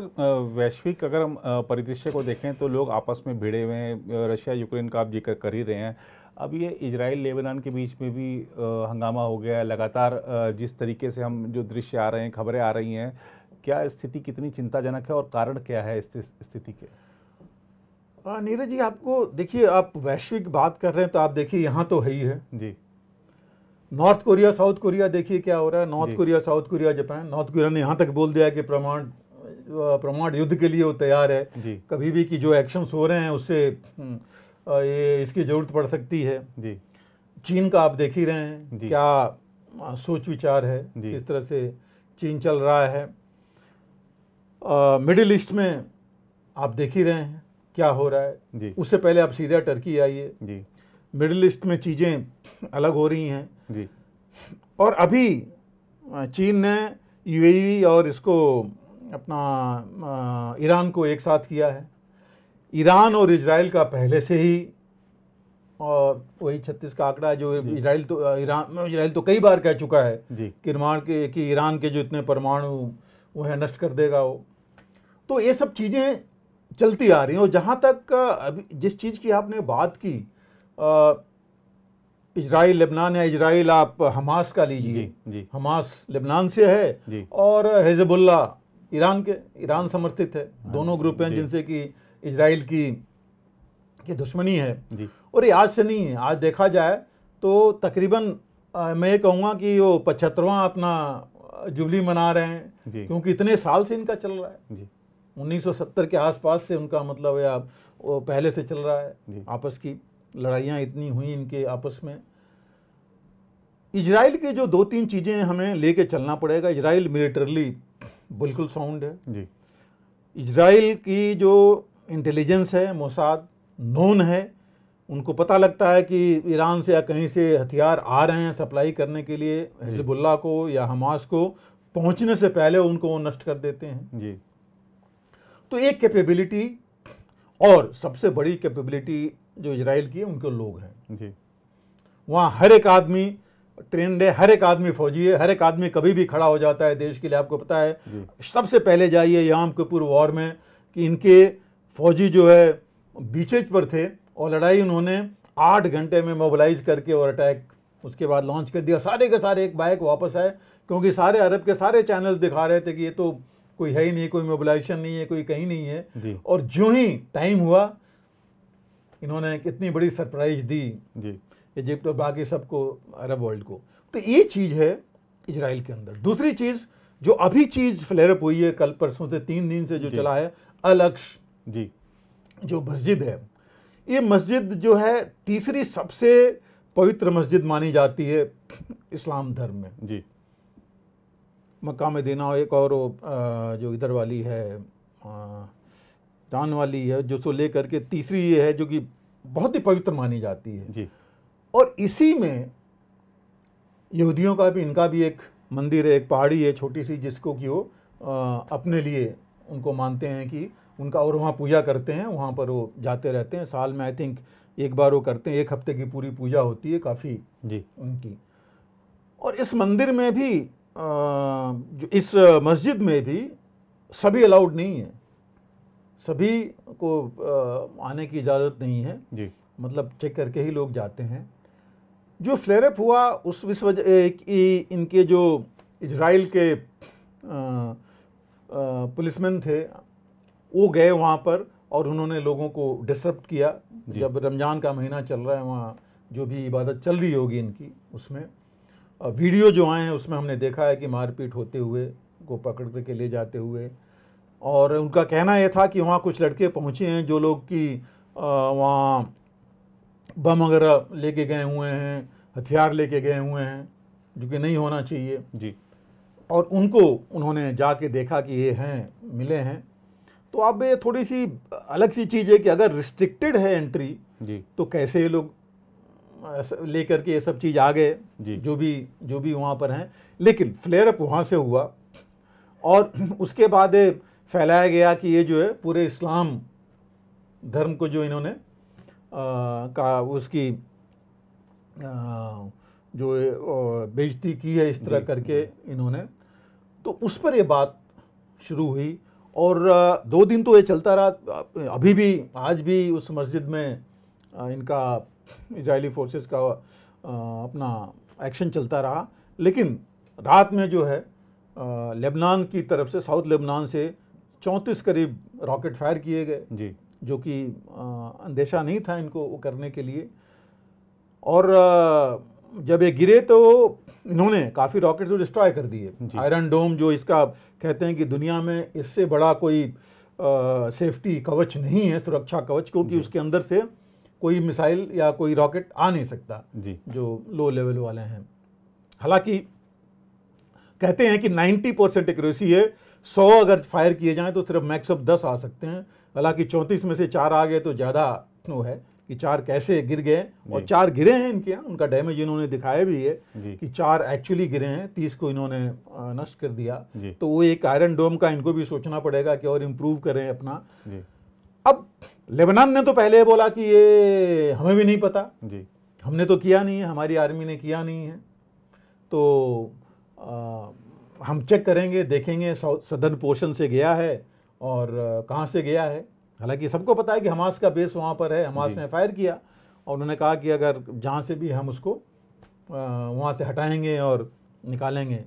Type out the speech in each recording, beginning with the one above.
Sir वैश्विक अगर हम परिदृश्य को देखें तो लोग आपस में भिड़े हुए हैं रशिया यूक्रेन का आप जिक्र कर ही रहे हैं अब ये इजराइल लेबनान के बीच में भी हंगामा हो गया है लगातार जिस तरीके से हम जो दृश्य आ रहे हैं खबरें आ रही हैं क्या स्थिति कितनी चिंताजनक है और कारण क्या है इस स्थिति के नीरज जी आपको देखिए आप वैश्विक बात कर रहे हैं तो आप देखिए यहाँ तो है ही है जी नॉर्थ कोरिया साउथ कोरिया देखिए क्या हो रहा है North Korea South Korea Japan North Korea ने यहाँ तक बोल दिया कि प्रमाण प्रमाण युद्ध के लिए वो तैयार है जी कभी भी कि जो एक्शंस हो रहे हैं उससे हम्म, ये इसकी ज़रूरत पड़ सकती है जी चीन का आप देख ही रहे हैं क्या सोच विचार है किस तरह से चीन चल रहा है मिडिल ईस्ट में आप देख ही रहे हैं क्या हो रहा है जी उससे पहले आप सीरिया टर्की आइए जी मिडिल ईस्ट में चीज़ें अलग हो रही हैं जी और अभी चीन ने यूएई और इसको अपना ईरान को एक साथ किया है ईरान और इसराइल का पहले से ही और वही छत्तीस का आंकड़ा जो इसराइल तो ईरान इसराइल तो कई बार कह चुका है कि ईरान के कि ईरान के जो इतने परमाणु वो है नष्ट कर देगा वो तो ये सब चीज़ें चलती आ रही हैं और जहाँ तक अभी जिस चीज़ की आपने बात की इसराइल लेबनान या इसराइल आप हमास का लीजिए हमास लेबनान से है और हेजबुल्ला ईरान के ईरान समर्थित है हाँ दोनों ग्रुप हैं जिनसे कि इसराइल की की दुश्मनी है और ये आज से नहीं है आज देखा जाए तो तकरीबन मैं ये कहूँगा कि वो पचहत्तरवा अपना जुबली मना रहे हैं क्योंकि इतने साल से इनका चल रहा है 1970 के आसपास से उनका मतलब या वो पहले से चल रहा है आपस की लड़ाइयाँ इतनी हुई इनके आपस में इजराइल के जो दो तीन चीज़ें हमें लेके चलना पड़ेगा इजराइल मिलिटरली बिल्कुल साउंड है जी इजराइल की जो इंटेलिजेंस है मोसाद नोन है उनको पता लगता है कि ईरान से या कहीं से हथियार आ रहे हैं सप्लाई करने के लिए हिजबुल्ला को या हमास को पहुंचने से पहले उनको वो नष्ट कर देते हैं जी तो एक कैपेबिलिटी और सबसे बड़ी कैपेबिलिटी जो इसराइल की है उनके लोग हैं जी वहाँ हर एक आदमी ट्रेंड है हर एक आदमी फौजी है हर एक आदमी कभी भी खड़ा हो जाता है देश के लिए आपको पता है सबसे पहले जाइए याम कपूर वॉर में कि इनके फौजी जो है बीचेज पर थे और लड़ाई उन्होंने आठ घंटे में मोबिलाइज करके और अटैक उसके बाद लॉन्च कर दिया सारे के सारे एक बाइक वापस आए क्योंकि सारे अरब के सारे चैनल दिखा रहे थे कि ये तो कोई है ही नहीं कोई मोबिलाइजेशन नहीं है कोई कहीं नहीं है और जो ही टाइम हुआ इन्होंने कितनी बड़ी सरप्राइज दी जी इजिप्ट और बाकी सबको अरब वर्ल्ड को तो ये चीज़ है इजराइल के अंदर दूसरी चीज़ जो अभी चीज़ फ्लेरअप हुई है कल परसों से तीन दिन से जो चला है अलक्ष जी जो मस्जिद है ये मस्जिद जो है तीसरी सबसे पवित्र मस्जिद मानी जाती है इस्लाम धर्म में जी मक्का में देना एक और जो इधर वाली है रान वाली है जो सो लेकर के तीसरी ये है जो कि बहुत ही पवित्र मानी जाती है जी और इसी में यहूदियों का भी इनका भी एक मंदिर है एक पहाड़ी है छोटी सी जिसको कि वो अपने लिए उनको मानते हैं कि उनका और वहाँ पूजा करते हैं वहाँ पर वो जाते रहते हैं साल में आई थिंक एक बार वो करते हैं एक हफ्ते की पूरी पूजा होती है काफ़ी जी उनकी और इस मंदिर में भी जो इस मस्जिद में भी सभी अलाउड नहीं है सभी को आने की इजाज़त नहीं है जी मतलब चेक करके ही लोग जाते हैं जो फ्लेरअप हुआ उस विश्व इनके जो इजराइल के पुलिसमैन थे वो गए वहाँ पर और उन्होंने लोगों को डिस्टर्ब किया जब रमज़ान का महीना चल रहा है वहाँ जो भी इबादत चल रही होगी इनकी उसमें वीडियो जो आए हैं उसमें हमने देखा है कि मारपीट होते हुए को पकड़ करके ले जाते हुए और उनका कहना यह था कि वहाँ कुछ लड़के पहुँचे हैं जो लोग कि वहाँ बम वगैरह लेके गए हुए हैं हथियार लेके गए हुए हैं जो कि नहीं होना चाहिए जी और उनको उन्होंने जाके देखा कि ये हैं मिले हैं तो अब ये थोड़ी सी अलग सी चीज़ है कि अगर रिस्ट्रिक्टेड है एंट्री जी तो कैसे ये लोग लेकर के ये सब चीज़ आ गए जी जो भी जो भी वहाँ पर हैं लेकिन फ्लेयर अप वहाँ से हुआ और उसके बाद फैलाया गया कि ये जो है पूरे इस्लाम धर्म को जो इन्होंने का उसकी जो बेजती की है इस तरह करके इन्होंने तो उस पर ये बात शुरू हुई और दो दिन तो ये चलता रहा अभी भी आज भी उस मस्जिद में इनका इजरायली फोर्सेस का अपना एक्शन चलता रहा लेकिन रात में जो है लेबनान की तरफ से साउथ लेबनान से चौंतीस करीब रॉकेट फायर किए गए जी जो कि अंदेशा नहीं था इनको वो करने के लिए और जब ये गिरे तो इन्होंने काफ़ी रॉकेट्स डिस्ट्रॉय कर दिए आयरन डोम जो इसका कहते हैं कि दुनिया में इससे बड़ा कोई आ, सेफ्टी कवच नहीं है सुरक्षा कवच क्योंकि उसके अंदर से कोई मिसाइल या कोई रॉकेट आ नहीं सकता जी जो लो लेवल वाले हैं हालांकि कहते हैं कि 90 परसेंट एक्यूरेसी है 100 अगर फायर किए जाएं तो सिर्फ मैक्स दस 10 आ सकते हैं हालांकि चौंतीस में से चार आ गए तो ज़्यादा वो है कि चार कैसे गिर गए और चार गिरे हैं इनके यहाँ उनका डैमेज इन्होंने दिखाया भी है कि चार एक्चुअली गिरे हैं तीस को इन्होंने नष्ट कर दिया तो वो एक आयरन डोम का इनको भी सोचना पड़ेगा कि और इम्प्रूव करें अपना अब लेबनान ने तो पहले बोला कि ये हमें भी नहीं पता जी हमने तो किया नहीं है हमारी आर्मी ने किया नहीं है तो आ, हम चेक करेंगे देखेंगे सदन पोषण से गया है और कहाँ से गया है हालांकि सबको पता है कि हमास का बेस वहाँ पर है हमास ने फायर किया और उन्होंने कहा कि अगर जहाँ से भी हम उसको वहाँ से हटाएंगे और निकालेंगे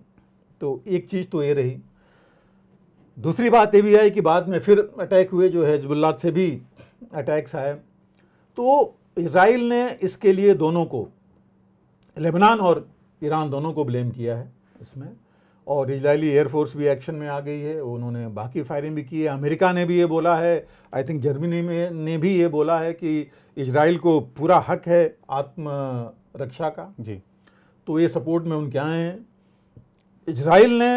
तो एक चीज़ तो ये रही दूसरी बात ये भी है कि बाद में फिर अटैक हुए जो हिजबुल्ला से भी अटैक्स आए तो इसराइल ने इसके लिए दोनों को लेबनान और ईरान दोनों को ब्लेम किया है इसमें और इजरायली एयरफोर्स भी एक्शन में आ गई है उन्होंने बाकी फायरिंग भी की है अमेरिका ने भी ये बोला है आई थिंक जर्मनी में ने भी ये बोला है कि इसराइल को पूरा हक है आत्मरक्षा का जी तो ये सपोर्ट में उनके आए हैं इसराइल ने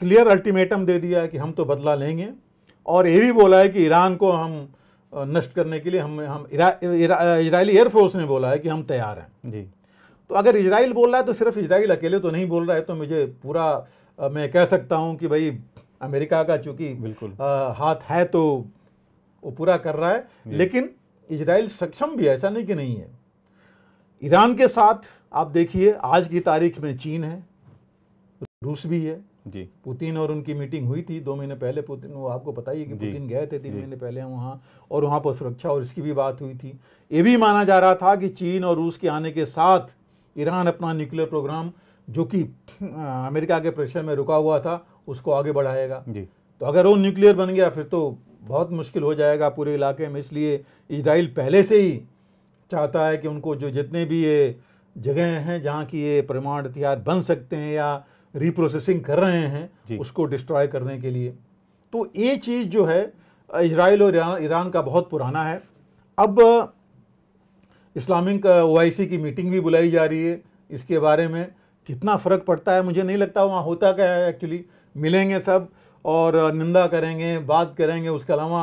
क्लियर अल्टीमेटम दे दिया है कि हम तो बदला लेंगे और ये भी बोला है कि ईरान को हम नष्ट करने के लिए हम हम इजरायली एयरफोर्स ने बोला है कि हम तैयार हैं जी तो अगर इसराइल बोल रहा है तो सिर्फ इसराइल अकेले तो नहीं बोल रहा है तो मुझे पूरा मैं कह सकता हूँ कि भाई अमेरिका का चूंकि बिल्कुल आ, हाथ है तो वो पूरा कर रहा है लेकिन इसराइल सक्षम भी ऐसा नहीं कि नहीं है ईरान के साथ आप देखिए आज की तारीख में चीन है रूस भी है जी पुतिन और उनकी मीटिंग हुई थी दो महीने पहले पुतिन वो आपको पता ही है कि पुतिन गए थे तीन महीने पहले वहाँ और वहाँ पर सुरक्षा और इसकी भी बात हुई थी ये भी माना जा रहा था कि चीन और रूस के आने के साथ ईरान अपना न्यूक्लियर प्रोग्राम जो कि अमेरिका के प्रेशर में रुका हुआ था उसको आगे बढ़ाएगा जी तो अगर वो न्यूक्लियर बन गया फिर तो बहुत मुश्किल हो जाएगा पूरे इलाके में इसलिए इसराइल पहले से ही चाहता है कि उनको जो जितने भी ये जगह हैं जहाँ की ये परमाणु हथियार बन सकते हैं या रिप्रोसेसिंग कर रहे हैं उसको डिस्ट्रॉय करने के लिए तो ये चीज़ जो है इसराइल और ईरान का बहुत पुराना है अब इस्लामिक ओ की मीटिंग भी बुलाई जा रही है इसके बारे में कितना फ़र्क पड़ता है मुझे नहीं लगता वहाँ होता क्या है एक्चुअली मिलेंगे सब और निंदा करेंगे बात करेंगे उसके अलावा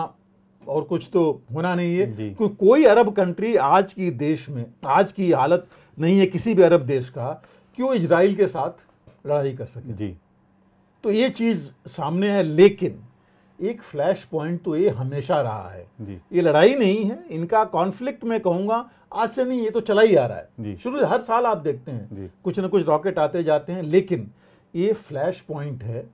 और कुछ तो होना नहीं है क्योंकि कोई अरब कंट्री आज की देश में आज की हालत नहीं है किसी भी अरब देश का कि वो इसराइल के साथ लड़ाई कर सके जी तो ये चीज़ सामने है लेकिन एक फ्लैश पॉइंट तो ये हमेशा रहा है जी। ये लड़ाई नहीं है इनका कॉन्फ्लिक्ट में कहूंगा आज से नहीं ये तो चला ही आ रहा है शुरू हर साल आप देखते हैं कुछ ना कुछ रॉकेट आते जाते हैं लेकिन ये फ्लैश पॉइंट है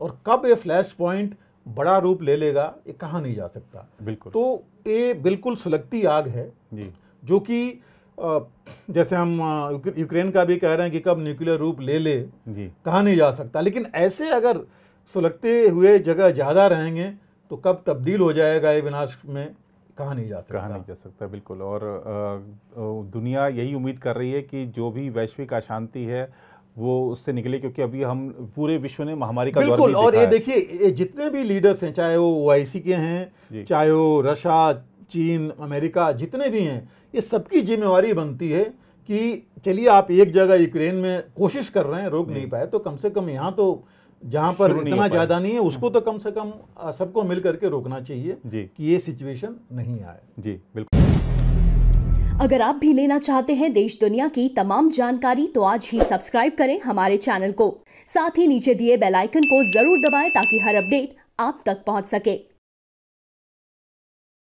और कब ये फ्लैश पॉइंट बड़ा रूप ले लेगा ये कहा नहीं जा सकता बिल्कुल तो ये बिल्कुल सुलगती आग है जी। जो कि जैसे हम यूक्रेन का भी कह रहे हैं कि कब न्यूक्लियर रूप ले ले कहा नहीं जा सकता लेकिन ऐसे अगर सुलगते हुए जगह ज़्यादा रहेंगे तो कब तब्दील हो जाएगा ये विनाश में कहा नहीं जा सकता कहा नहीं जा सकता बिल्कुल और दुनिया यही उम्मीद कर रही है कि जो भी वैश्विक अशांति है वो उससे निकले क्योंकि अभी हम पूरे विश्व ने महामारी का बिल्कुल और ये देखिए जितने भी लीडर्स हैं चाहे वो ओ के हैं चाहे वो रशा चीन अमेरिका जितने भी हैं ये सबकी जिम्मेवारी बनती है कि चलिए आप एक जगह यूक्रेन में कोशिश कर रहे हैं रोक नहीं पाए तो कम से कम यहाँ तो जहाँ पर इतना ज़्यादा नहीं है उसको हम्म। तो कम से कम सबको मिल करके रोकना चाहिए कि ये सिचुएशन नहीं आए जी बिल्कुल अगर आप भी लेना चाहते हैं देश दुनिया की तमाम जानकारी तो आज ही सब्सक्राइब करें हमारे चैनल को साथ ही नीचे दिए बेल आइकन को जरूर दबाएं ताकि हर अपडेट आप तक पहुंच सके